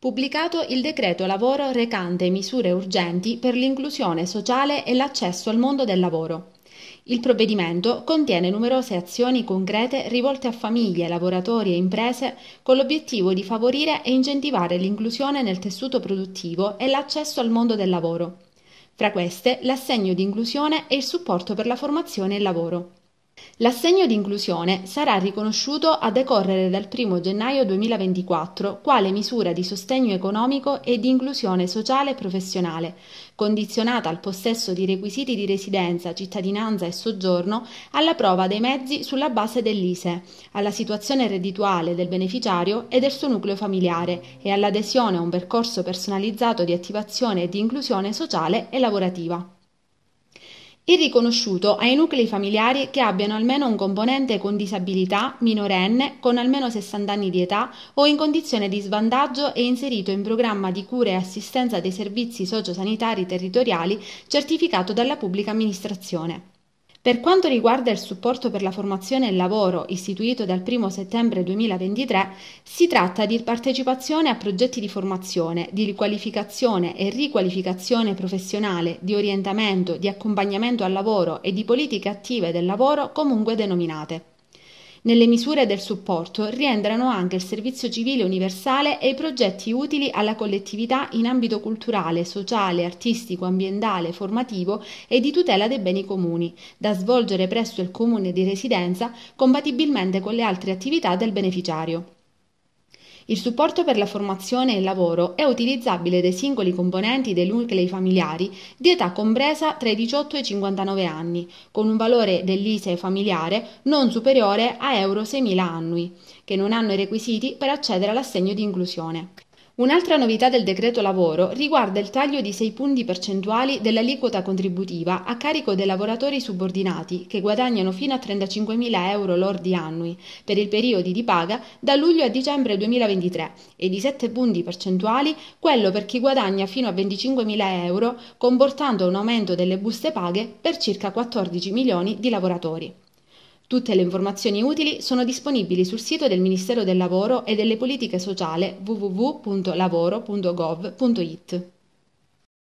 pubblicato il decreto lavoro recante misure urgenti per l'inclusione sociale e l'accesso al mondo del lavoro. Il provvedimento contiene numerose azioni concrete rivolte a famiglie, lavoratori e imprese con l'obiettivo di favorire e incentivare l'inclusione nel tessuto produttivo e l'accesso al mondo del lavoro. Fra queste l'assegno di inclusione e il supporto per la formazione e il lavoro. L'assegno di inclusione sarà riconosciuto a decorrere dal 1 gennaio 2024 quale misura di sostegno economico e di inclusione sociale e professionale, condizionata al possesso di requisiti di residenza, cittadinanza e soggiorno, alla prova dei mezzi sulla base dell'ISE, alla situazione reddituale del beneficiario e del suo nucleo familiare e all'adesione a un percorso personalizzato di attivazione e di inclusione sociale e lavorativa e riconosciuto ai nuclei familiari che abbiano almeno un componente con disabilità minorenne con almeno 60 anni di età o in condizione di svantaggio e inserito in programma di cura e assistenza dei servizi sociosanitari territoriali certificato dalla pubblica amministrazione. Per quanto riguarda il supporto per la formazione e il lavoro istituito dal 1 settembre 2023, si tratta di partecipazione a progetti di formazione, di riqualificazione e riqualificazione professionale, di orientamento, di accompagnamento al lavoro e di politiche attive del lavoro comunque denominate. Nelle misure del supporto rientrano anche il servizio civile universale e i progetti utili alla collettività in ambito culturale, sociale, artistico, ambientale, formativo e di tutela dei beni comuni, da svolgere presso il comune di residenza compatibilmente con le altre attività del beneficiario. Il supporto per la formazione e il lavoro è utilizzabile dai singoli componenti dei nuclei familiari di età compresa tra i 18 e i 59 anni, con un valore dell'ISE familiare non superiore a Euro 6.000 annui, che non hanno i requisiti per accedere all'assegno di inclusione. Un'altra novità del decreto lavoro riguarda il taglio di 6 punti percentuali dell'aliquota contributiva a carico dei lavoratori subordinati che guadagnano fino a 35.000 euro lordi annui per il periodo di paga da luglio a dicembre 2023 e di 7 punti percentuali quello per chi guadagna fino a 25.000 euro, comportando un aumento delle buste paghe per circa 14 milioni di lavoratori. Tutte le informazioni utili sono disponibili sul sito del Ministero del Lavoro e delle Politiche Sociali www.lavoro.gov.it.